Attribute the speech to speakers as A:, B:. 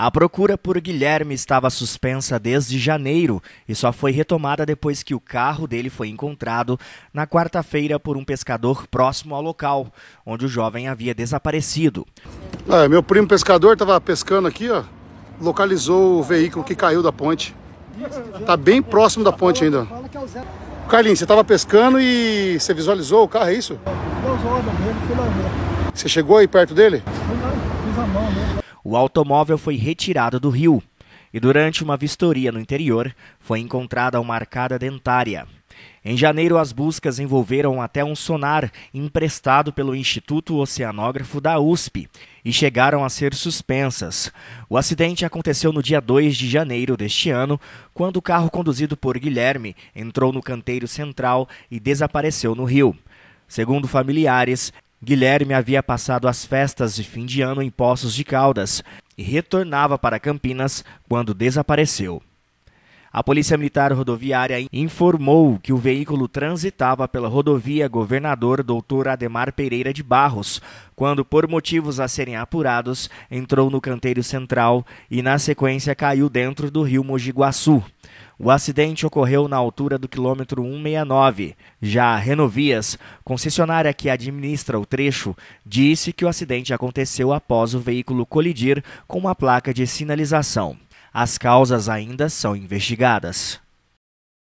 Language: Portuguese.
A: A procura por Guilherme estava suspensa desde janeiro e só foi retomada depois que o carro dele foi encontrado na quarta-feira por um pescador próximo ao local onde o jovem havia desaparecido. É, meu primo pescador estava
B: pescando aqui, ó, localizou o veículo que caiu da ponte. Está bem próximo da ponte ainda. Carlinhos, você estava pescando e você visualizou o carro, é isso?
A: Você chegou aí perto dele? Fui o automóvel foi retirado do rio e, durante uma vistoria no interior, foi encontrada uma arcada dentária. Em janeiro, as buscas envolveram até um sonar emprestado pelo Instituto Oceanógrafo da USP e chegaram a ser suspensas. O acidente aconteceu no dia 2 de janeiro deste ano, quando o carro conduzido por Guilherme entrou no canteiro central e desapareceu no rio. Segundo familiares, Guilherme havia passado as festas de fim de ano em Poços de Caldas e retornava para Campinas quando desapareceu. A Polícia Militar Rodoviária informou que o veículo transitava pela rodovia Governador Dr. Ademar Pereira de Barros, quando, por motivos a serem apurados, entrou no canteiro central e, na sequência, caiu dentro do rio Mojiguaçu, o acidente ocorreu na altura do quilômetro 169. Já a Renovias, concessionária que administra o trecho, disse que o acidente aconteceu após o veículo colidir com uma placa de sinalização. As causas ainda são investigadas.